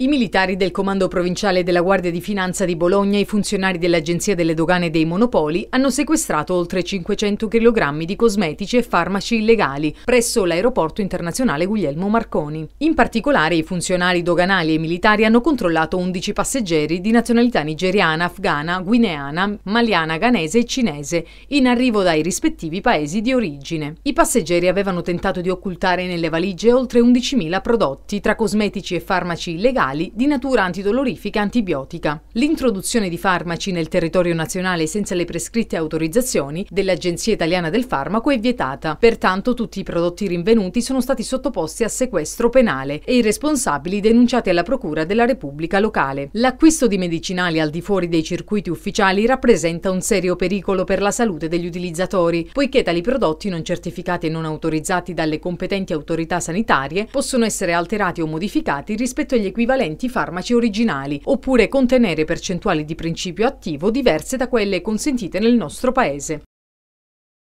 I militari del Comando Provinciale della Guardia di Finanza di Bologna e i funzionari dell'Agenzia delle Dogane dei Monopoli hanno sequestrato oltre 500 kg di cosmetici e farmaci illegali presso l'aeroporto internazionale Guglielmo Marconi. In particolare i funzionari doganali e militari hanno controllato 11 passeggeri di nazionalità nigeriana, afghana, guineana, maliana, ghanese e cinese, in arrivo dai rispettivi paesi di origine. I passeggeri avevano tentato di occultare nelle valigie oltre 11.000 prodotti, tra cosmetici e farmaci illegali orali di natura antidolorifica antibiotica. L'introduzione di farmaci nel territorio nazionale senza le prescritte autorizzazioni dell'Agenzia Italiana del Farmaco è vietata, pertanto tutti i prodotti rinvenuti sono stati sottoposti a sequestro penale e i responsabili denunciati alla Procura della Repubblica locale. L'acquisto di medicinali al di fuori dei circuiti ufficiali rappresenta un serio pericolo per la salute degli utilizzatori, poiché tali prodotti non certificati e non autorizzati dalle competenti autorità sanitarie possono essere alterati o modificati rispetto agli equivalenti equivalenti farmaci originali, oppure contenere percentuali di principio attivo diverse da quelle consentite nel nostro paese.